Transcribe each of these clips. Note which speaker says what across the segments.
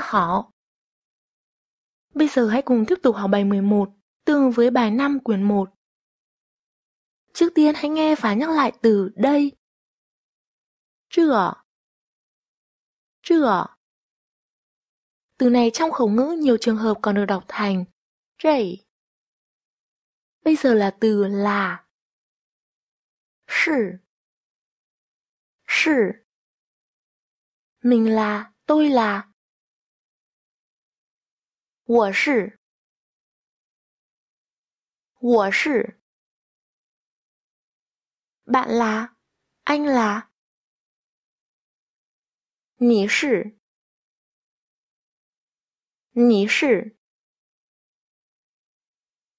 Speaker 1: họ bây giờ hãy cùng tiếp tục học bài 11, tương với bài 5 quyển 1. Trước tiên hãy nghe và nhắc lại từ đây. Trưa. Trưa. Từ này trong khẩu ngữ nhiều trường hợp còn được đọc thành rẩy. Bây giờ là từ là. Sì. Sì. Mình là, tôi là, 我是，我是曼啦。安啦。你是，你是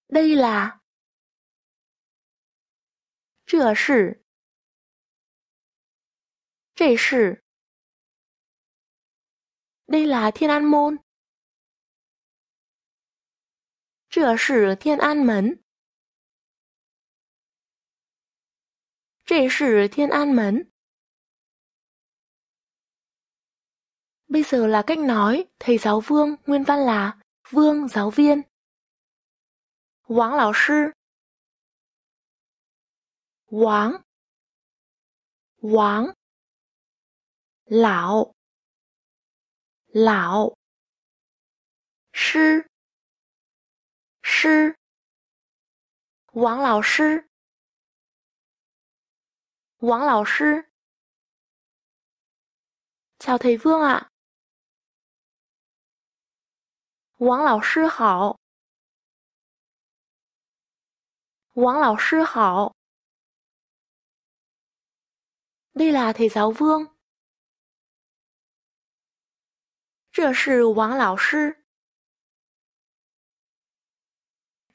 Speaker 1: 莉拉。这是，这是莉拉·天安门。这是天安门。这是天安门。bây giờ là cách nói thầy giáo Vương nguyên văn là Vương giáo viên. Vương 老师。Vương. Vương. Lão. Lão. t h 师，王老师，王老师，chào thầy Vương 啊，王老师好，王老师好，đây là thầy giáo Vương，这是王老师。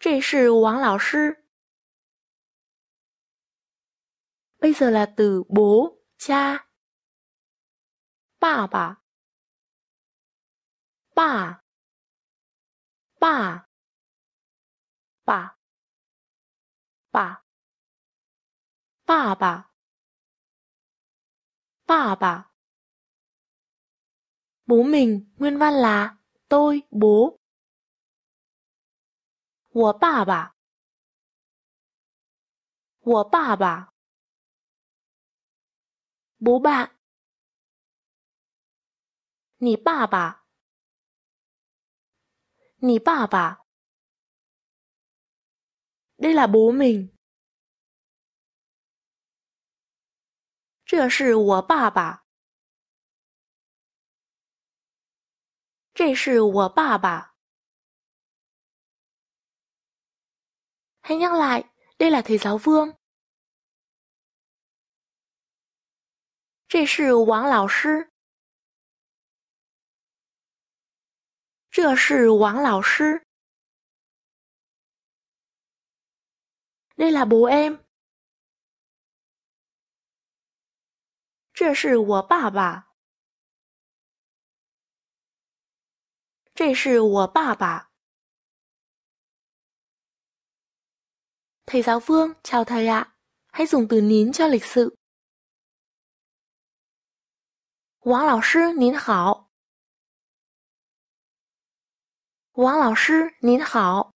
Speaker 1: 这是王老师。Bây giờ là từ bố, cha. Bà bà. Bà. Bà. Bà. Bà. Bà bà. Bà bà. Bố mình, nguyên văn là tôi, bố. 我爸爸，我爸爸不办。你爸爸，你爸爸，你拉无命。这是我爸爸，这是我爸爸。Hãy nhắc lại, đây là thầy giáo Vương. Đây là bố em. Đây Đây là là bố em. 这是我爸爸。这是我爸爸。Thầy giáo Vương, chào thầy ạ. Hãy dùng từ nín cho lịch sự. Wang Lão Sư, nín hảo. Wang Lão Sư, nín hảo.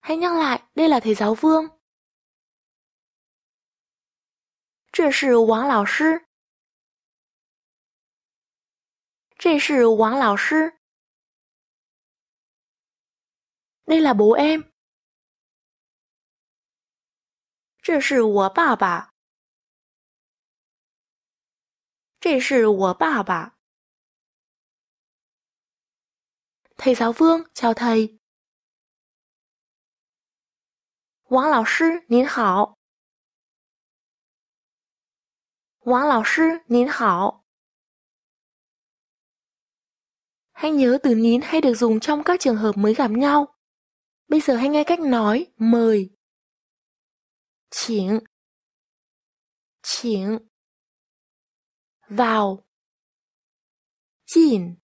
Speaker 1: Hãy nhắc lại, đây là thầy giáo Vương. 这是王老师。这是王老师。đây là bố em. 这是我爸爸。这是我爸爸。Thầy giáo Vương, chào thầy. Wang lão sư, nín hảo. Wang lão sư, nín hảo. Hãy nhớ từ nín hay được dùng trong các trường hợp mới gặp nhau. Bây giờ hãy nghe cách nói mời. Chỉnh Chỉnh Vào Chỉnh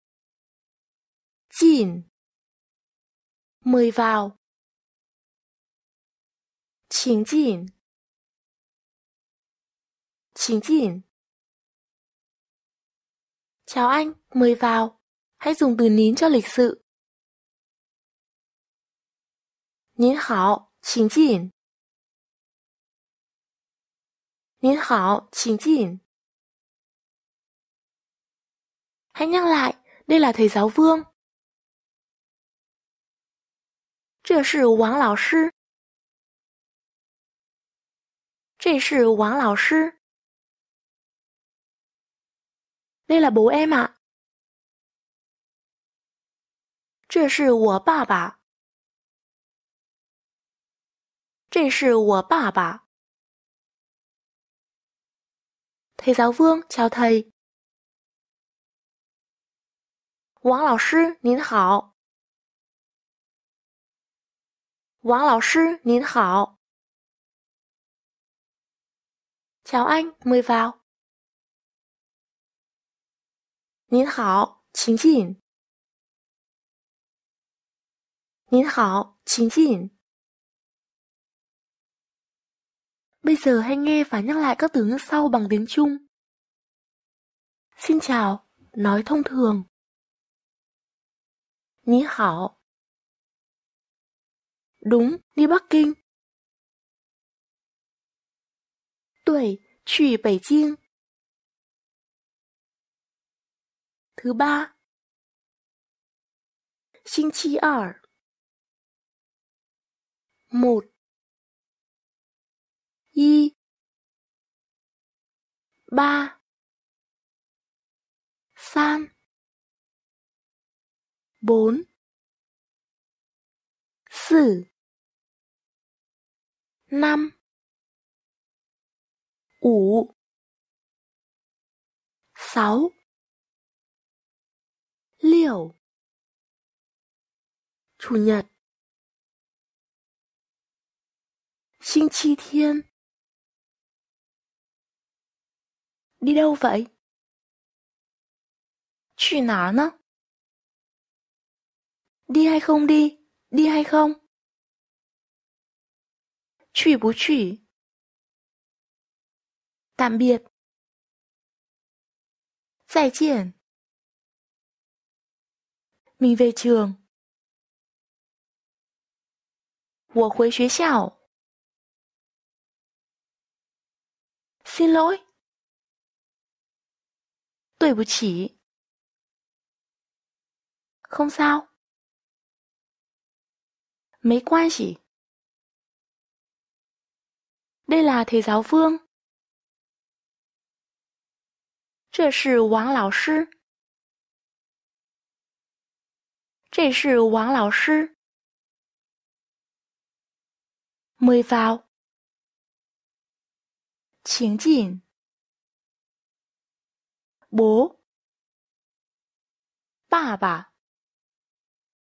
Speaker 1: Chỉnh Mời vào Chỉnh chỉnh Chỉnh chỉnh Chào anh, mời vào. Hãy dùng từ nín cho lịch sự. 您好，请进。您好，请进。还念来，这是王老师。这是王老师。这是王老师。这是我爸爸。这是我爸爸。裴绍峰，chào thầy。王老师您好。王老师您好。chào anh mời vào。您好，请进。您好，请进。Bây giờ hãy nghe và nhắc lại các từ ngữ sau bằng tiếng Trung. Xin chào, nói thông thường. Ní hảo. Đúng, đi Bắc Kinh. Tuổi, trùy 北京. Thứ ba. Xin chi ở. Một. 一、八、三、四、五、六、六、初一，星期天。đi đâu vậy? nào nó. Đi hay không đi? Đi hay không? 去不去? Tạm biệt. 再见. Mình về trường. quay Xin lỗi, 对不起。không sao. Mấy quan chỉ. Đây là thầy giáo Vương. 这是王老师。这是王老师。mời vào. 我，爸爸。